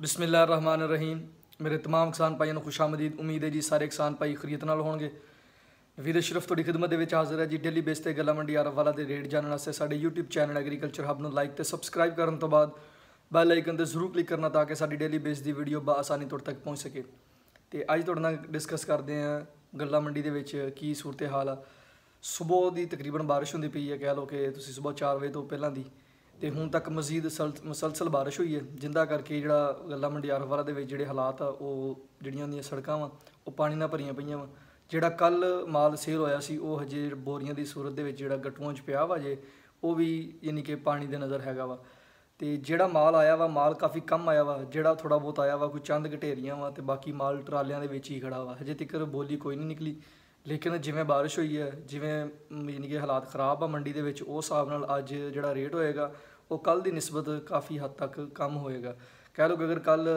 ਬਿਸਮਿਲ੍ਲਾਹਿਰ ਰਹੀਮ ਮੇਰੇ तमाम ਕਿਸਾਨ ਭਾਈਆਂ ਨੂੰ ਖੁਸ਼ਾਮਦੀਦ ਉਮੀਦ ਹੈ ਜੀ ਸਾਰੇ ਕਿਸਾਨ ਭਾਈ ਖਰੀਦ ਨਾਲ ਹੋਣਗੇ ਵੀਰ ਸ਼ਰਫ ਤੁਹਾਡੀ ਖਿਦਮਤ ਦੇ ਵਿੱਚ ਹਾਜ਼ਰ ਹੈ ਜੀ ਡੇਲੀ ਬੇਸ ਤੇ ਗੱਲਾਂ ਮੰਡੀ ਆਰਵਾਲਾ ਵਾਲਾ ਦੇ ਰੇਟ ਜਾਣਨ ਵਾਸਤੇ ਸਾਡੇ YouTube ਚੈਨਲ ਐਗਰੀਕਲਚਰ ਹਬ ਨੂੰ ਲਾਈਕ ਤੇ ਸਬਸਕ੍ਰਾਈਬ ਕਰਨ ਤੋਂ ਬਾਅਦ ਬੈਲ ਆਈਕਨ ਤੇ ਜ਼ਰੂਰ ਕਲਿੱਕ ਕਰਨਾ ਤਾਂ ਕਿ ਸਾਡੀ ਡੇਲੀ ਬੇਸ ਦੀ ਵੀਡੀਓ ਆਸਾਨੀ ਤੁਹਾਡ ਤੱਕ ਪਹੁੰਚ ਸਕੇ ਤੇ ਅੱਜ ਤੁਹਾਡੇ ਨਾਲ ਡਿਸਕਸ ਕਰਦੇ ਆ ਗੱਲਾਂ ਮੰਡੀ ਦੇ ਵਿੱਚ ਕੀ ਸੂਰਤ ਹਾਲ ਆ ਸਵੇਰ ਦੀ ਤਕਰੀਬਨ ਬਾਰਿਸ਼ ਹੁੰਦੀ ਪਈ ਹੈ ਕਹਿ ਲੋ ਕਿ ਤੁਸੀਂ ਸਵੇਰ 4 ਵਜੇ ਤੋਂ ਪਹਿਲਾਂ ਦੀ ਤੇ ਹੁਣ ਤੱਕ ਮਜ਼ੀਦ مسلسل بارش ਹੋਈ ਹੈ ਜਿੰਦਾ ਕਰਕੇ ਜਿਹੜਾ ਗੱਲਾ ਮੰਡਿਆਰ ਵਾਲਾ ਦੇ ਵਿੱਚ ਜਿਹੜੇ ਹਾਲਾਤ ਆ ਉਹ ਜਿਹੜੀਆਂ ਦੀਆਂ ਸੜਕਾਂ ਵਾ ਉਹ ਪਾਣੀ ਨਾਲ ਭਰੀਆਂ ਪਈਆਂ ਵਾ ਜਿਹੜਾ ਕੱਲ ਮਾਲ ਸੇਲ ਹੋਇਆ ਸੀ ਉਹ ਹਜੇ ਬੋਰੀਆਂ ਦੀ ਸੂਰਤ ਦੇ ਵਿੱਚ ਜਿਹੜਾ ਗੱਟੂਆਂ 'ਚ ਪਿਆ ਵਾ ਜੇ ਉਹ ਵੀ ਯਾਨੀ ਕਿ ਪਾਣੀ ਦੇ ਨਜ਼ਰ ਹੈਗਾ ਵਾ ਤੇ ਜਿਹੜਾ ਮਾਲ ਆਇਆ ਵਾ ਮਾਲ ਕਾਫੀ ਕਮ ਆਇਆ ਵਾ ਜਿਹੜਾ ਥੋੜਾ ਬਹੁਤ ਆਇਆ ਵਾ ਕੋਈ ਚੰਦ ਘਟੇਰੀਆਂ ਵਾ ਤੇ ਬਾਕੀ ਮਾਲ ਟਰਾਲਿਆਂ ਦੇ ਵਿੱਚ ਹੀ ਖੜਾ ਵਾ ਹਜੇ ਤੱਕ ਬੋਲੀ ਕੋਈ ਨਹੀਂ ਨਿਕਲੀ ਲੇਕਿਨ ਜਿਵੇਂ بارش ਹੋਈ ਹੈ ਜਿਵੇਂ ਯਾਨੀ ਕਿ ਹਾਲਾਤ ਖਰਾਬ ਆ ਮੰਡੀ ਦੇ ਵਿੱਚ ਉਸ ਹਿਸਾਬ ਨਾਲ ਅੱਜ ਜਿਹੜਾ ਰੇਟ ਹੋਏਗਾ ਉਹ ਕੱਲ ਦੀ ਨਿਸਬਤ ਕਾਫੀ ਹੱਦ ਤੱਕ ਕਮ ਹੋਏਗਾ ਕਹਿ ਕਿ ਅਗਰ ਕੱਲ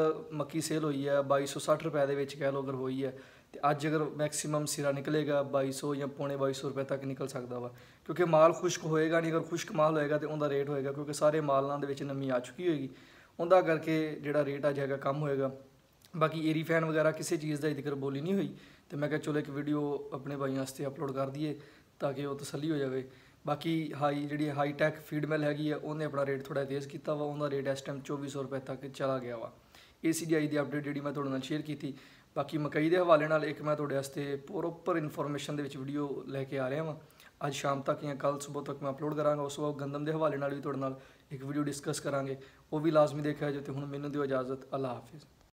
ਮੱਕੀ ਸੇਲ ਹੋਈ ਹੈ 2260 ਰੁਪਏ ਦੇ ਵਿੱਚ ਕਹਿ ਲੋ ਅਗਰ ਹੋਈ ਹੈ ਤੇ ਅੱਜ ਅਗਰ ਮੈਕਸਿਮਮ ਸਿਰਾ ਨਿਕਲੇਗਾ 2200 ਜਾਂ ਪੌਣੇ 2200 ਰੁਪਏ ਤੱਕ ਨਿਕਲ ਸਕਦਾ ਵਾ ਕਿਉਂਕਿ ਮਾਲ ਖੁਸ਼ਕ ਹੋਏਗਾ ਨਹੀਂ ਅਗਰ ਖੁਸ਼ਕ ਮਾਲ ਹੋਏਗਾ ਤੇ ਉਹਦਾ ਰੇਟ ਹੋਏਗਾ ਕਿਉਂਕਿ ਸਾਰੇ ਮਾਲਾਂ ਦੇ ਵਿੱਚ ਨਮੀ ਆ ਚੁੱਕੀ ਹੋਏਗੀ ਉਹਦਾ ਕਰਕੇ ਜਿਹੜਾ ਰੇਟ ਆ ਜਾਏਗਾ ਕਮ ਹੋਏਗਾ ਬਾਕੀ ਏਰੀ ਫੈਨ ਵਗੈਰਾ ਕਿਸੇ ਚੀਜ਼ ਦਾ ਜ਼ਿਕਰ ਬੋਲੀ ਨਹੀਂ ਹੋਈ ਤੇ ਮੈਂ ਕਿਹਾ ਚਲੋ ਇੱਕ ਵੀਡੀਓ ਆਪਣੇ ਭਾਈਆਂ ਵਾਸਤੇ ਅਪਲੋਡ ਕਰ ਦਈਏ ਤਾਂ ਕਿ ਉਹ ਤਸੱਲੀ ਹੋ ਜਾਵੇ ਬਾਕੀ ਹਾਈ ਜਿਹੜੀ ਹਾਈ ਟੈਕ ਫੀਡਮੈਲ ਹੈਗੀ ਆ ਉਹਨੇ ਆਪਣਾ ਰੇਟ ਥੋੜਾ ਤੇਜ਼ ਕੀਤਾ ਵਾ ਉਹਦਾ ਰੇਟ ਇਸ ਟਾਈਮ 2400 ਰੁਪਏ ਤੱਕ ਚਲਾ ਗਿਆ ਵਾ ACDI ਦੀ ਅਪਡੇਟ ਜਿਹੜੀ ਮੈਂ ਤੁਹਾਡੇ ਨਾਲ ਸ਼ੇਅਰ ਕੀਤੀ ਬਾਕੀ ਮਕਈ ਦੇ ਹਵਾਲੇ ਨਾਲ ਇੱਕ ਮੈਂ ਤੁਹਾਡੇ ਵਾਸਤੇ ਪ੍ਰੋਪਰ ਇਨਫੋਰਮੇਸ਼ਨ ਦੇ ਵਿੱਚ ਵੀਡੀਓ ਲੈ ਕੇ ਆ ਰਿਹਾ ਵਾਂ ਅੱਜ ਸ਼ਾਮ ਤੱਕ ਜਾਂ ਕੱਲ ਸਵੇਰ ਤੱਕ ਮੈਂ ਅਪਲੋਡ ਕਰਾਂਗਾ ਉਸ ਤੋਂ ਬਾਅਦ ਗੰਦਮ ਦੇ ਹਵਾਲੇ ਨਾਲ ਵੀ ਤੁਹਾਡੇ ਨਾਲ ਇੱਕ ਵੀਡੀਓ ਡਿਸਕਸ ਕਰਾਂਗੇ ਉਹ ਵੀ ਲਾਜ਼ਮੀ ਦੇਖਿਆ ਜੇ ਤੇ ਹੁਣ ਮੈਨੂੰ ਦਿਓ ਇਜਾਜ਼ਤ ਅੱਲਾ ਹਾਫਿਜ਼